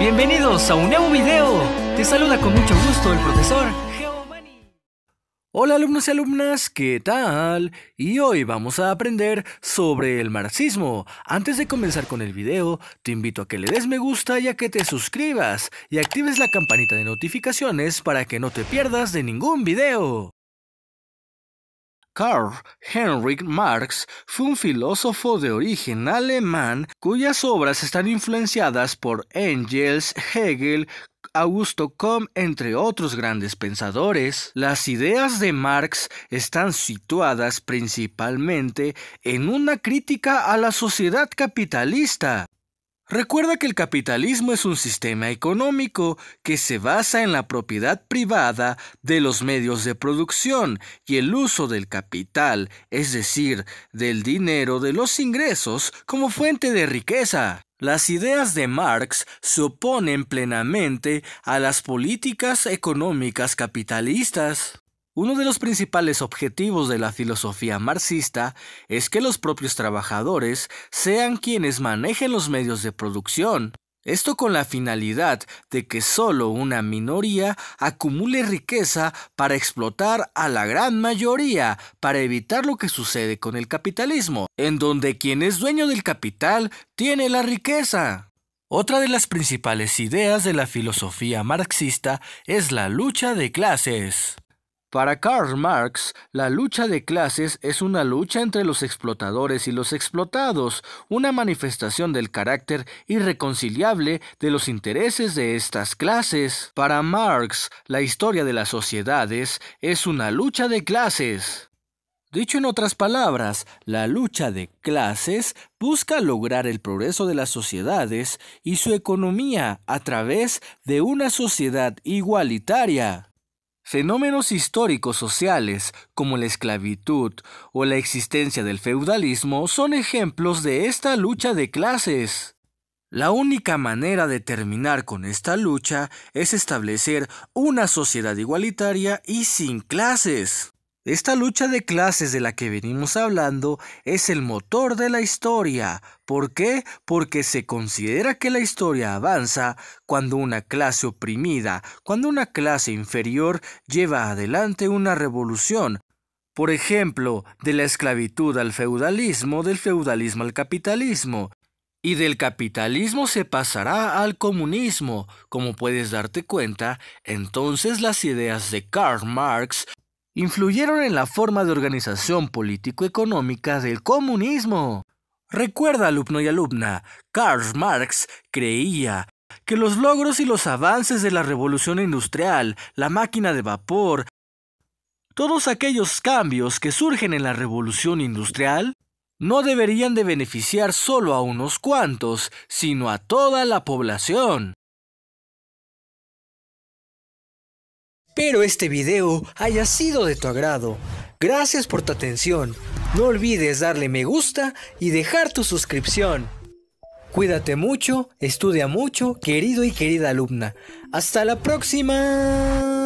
Bienvenidos a un nuevo video. Te saluda con mucho gusto el profesor Geomani. Hola alumnos y alumnas, ¿qué tal? Y hoy vamos a aprender sobre el marxismo. Antes de comenzar con el video, te invito a que le des me gusta y a que te suscribas y actives la campanita de notificaciones para que no te pierdas de ningún video. Karl Heinrich Marx fue un filósofo de origen alemán cuyas obras están influenciadas por Engels, Hegel, Augusto Comte, entre otros grandes pensadores. Las ideas de Marx están situadas principalmente en una crítica a la sociedad capitalista, Recuerda que el capitalismo es un sistema económico que se basa en la propiedad privada de los medios de producción y el uso del capital, es decir, del dinero de los ingresos como fuente de riqueza. Las ideas de Marx se oponen plenamente a las políticas económicas capitalistas. Uno de los principales objetivos de la filosofía marxista es que los propios trabajadores sean quienes manejen los medios de producción, esto con la finalidad de que solo una minoría acumule riqueza para explotar a la gran mayoría, para evitar lo que sucede con el capitalismo, en donde quien es dueño del capital tiene la riqueza. Otra de las principales ideas de la filosofía marxista es la lucha de clases. Para Karl Marx, la lucha de clases es una lucha entre los explotadores y los explotados, una manifestación del carácter irreconciliable de los intereses de estas clases. Para Marx, la historia de las sociedades es una lucha de clases. Dicho en otras palabras, la lucha de clases busca lograr el progreso de las sociedades y su economía a través de una sociedad igualitaria. Fenómenos históricos sociales como la esclavitud o la existencia del feudalismo son ejemplos de esta lucha de clases. La única manera de terminar con esta lucha es establecer una sociedad igualitaria y sin clases. Esta lucha de clases de la que venimos hablando es el motor de la historia. ¿Por qué? Porque se considera que la historia avanza cuando una clase oprimida, cuando una clase inferior lleva adelante una revolución. Por ejemplo, de la esclavitud al feudalismo, del feudalismo al capitalismo. Y del capitalismo se pasará al comunismo. Como puedes darte cuenta, entonces las ideas de Karl Marx influyeron en la forma de organización político-económica del comunismo. Recuerda, alumno y alumna, Karl Marx creía que los logros y los avances de la revolución industrial, la máquina de vapor, todos aquellos cambios que surgen en la revolución industrial, no deberían de beneficiar solo a unos cuantos, sino a toda la población. Espero este video haya sido de tu agrado. Gracias por tu atención. No olvides darle me gusta y dejar tu suscripción. Cuídate mucho, estudia mucho, querido y querida alumna. Hasta la próxima.